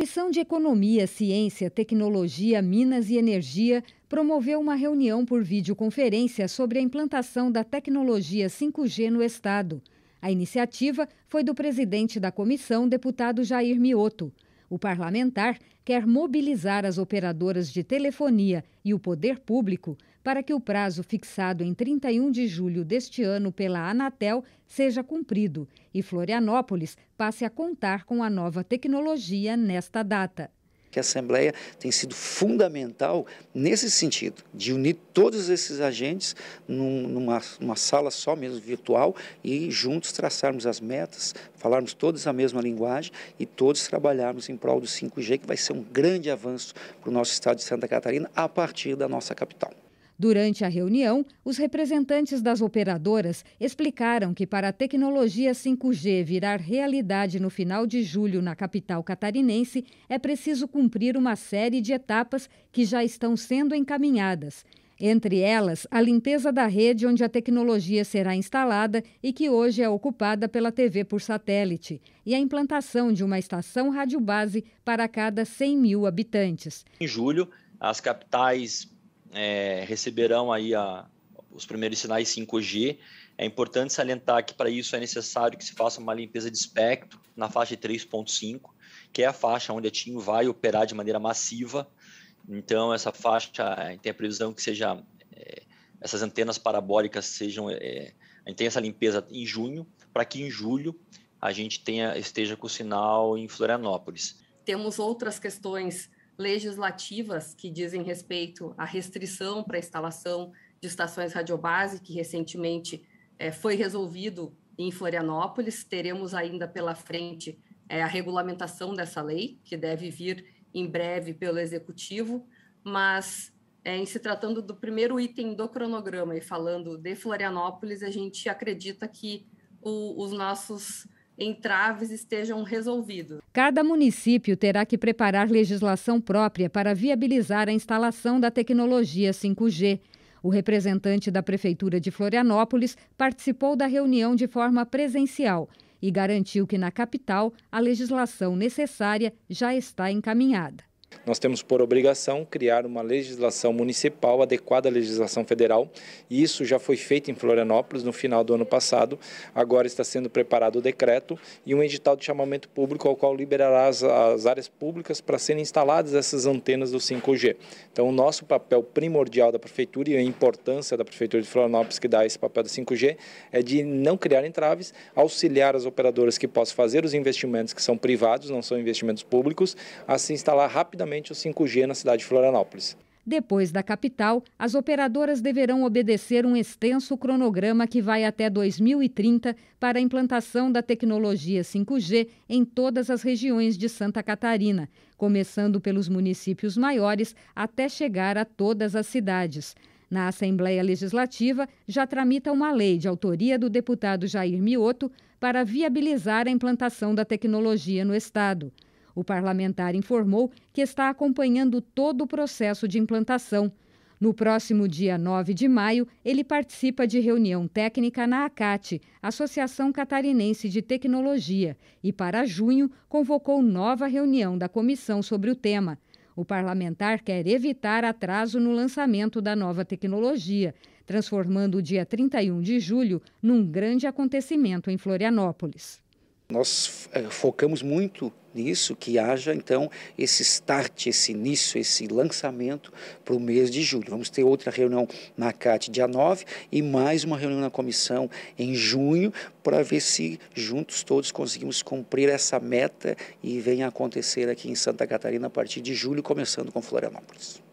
Comissão de Economia, Ciência, Tecnologia, Minas e Energia promoveu uma reunião por videoconferência sobre a implantação da tecnologia 5G no Estado. A iniciativa foi do presidente da comissão, deputado Jair Mioto. O parlamentar quer mobilizar as operadoras de telefonia e o poder público para que o prazo fixado em 31 de julho deste ano pela Anatel seja cumprido e Florianópolis passe a contar com a nova tecnologia nesta data que a Assembleia tem sido fundamental nesse sentido, de unir todos esses agentes num, numa, numa sala só mesmo virtual e juntos traçarmos as metas, falarmos todos a mesma linguagem e todos trabalharmos em prol do 5G, que vai ser um grande avanço para o nosso estado de Santa Catarina a partir da nossa capital. Durante a reunião, os representantes das operadoras explicaram que para a tecnologia 5G virar realidade no final de julho na capital catarinense, é preciso cumprir uma série de etapas que já estão sendo encaminhadas. Entre elas, a limpeza da rede onde a tecnologia será instalada e que hoje é ocupada pela TV por satélite, e a implantação de uma estação base para cada 100 mil habitantes. Em julho, as capitais é, receberão aí a, os primeiros sinais 5G. É importante salientar que para isso é necessário que se faça uma limpeza de espectro na faixa 3.5, que é a faixa onde a TIM vai operar de maneira massiva. Então, essa faixa é, tem a previsão que seja é, essas antenas parabólicas sejam é, a gente tem essa limpeza em junho, para que em julho a gente tenha esteja com o sinal em Florianópolis. Temos outras questões legislativas que dizem respeito à restrição para a instalação de estações radiobase, que recentemente é, foi resolvido em Florianópolis. Teremos ainda pela frente é, a regulamentação dessa lei, que deve vir em breve pelo Executivo, mas é, em se tratando do primeiro item do cronograma e falando de Florianópolis, a gente acredita que o, os nossos entraves estejam resolvidos. Cada município terá que preparar legislação própria para viabilizar a instalação da tecnologia 5G. O representante da Prefeitura de Florianópolis participou da reunião de forma presencial e garantiu que na capital a legislação necessária já está encaminhada. Nós temos por obrigação criar uma legislação municipal adequada à legislação federal, e isso já foi feito em Florianópolis no final do ano passado. Agora está sendo preparado o decreto e um edital de chamamento público ao qual liberará as, as áreas públicas para serem instaladas essas antenas do 5G. Então, o nosso papel primordial da prefeitura e a importância da prefeitura de Florianópolis que dá esse papel do 5G é de não criar entraves, auxiliar as operadoras que possam fazer os investimentos que são privados, não são investimentos públicos, a se instalar rapidamente rapidamente o 5G na cidade de Florianópolis. Depois da capital, as operadoras deverão obedecer um extenso cronograma que vai até 2030 para a implantação da tecnologia 5G em todas as regiões de Santa Catarina, começando pelos municípios maiores até chegar a todas as cidades. Na Assembleia Legislativa, já tramita uma lei de autoria do deputado Jair Mioto para viabilizar a implantação da tecnologia no Estado. O parlamentar informou que está acompanhando todo o processo de implantação. No próximo dia 9 de maio, ele participa de reunião técnica na ACAT, Associação Catarinense de Tecnologia, e para junho convocou nova reunião da comissão sobre o tema. O parlamentar quer evitar atraso no lançamento da nova tecnologia, transformando o dia 31 de julho num grande acontecimento em Florianópolis. Nós eh, focamos muito nisso, que haja então esse start, esse início, esse lançamento para o mês de julho. Vamos ter outra reunião na CAT dia 9 e mais uma reunião na comissão em junho para ver se juntos todos conseguimos cumprir essa meta e venha acontecer aqui em Santa Catarina a partir de julho, começando com Florianópolis.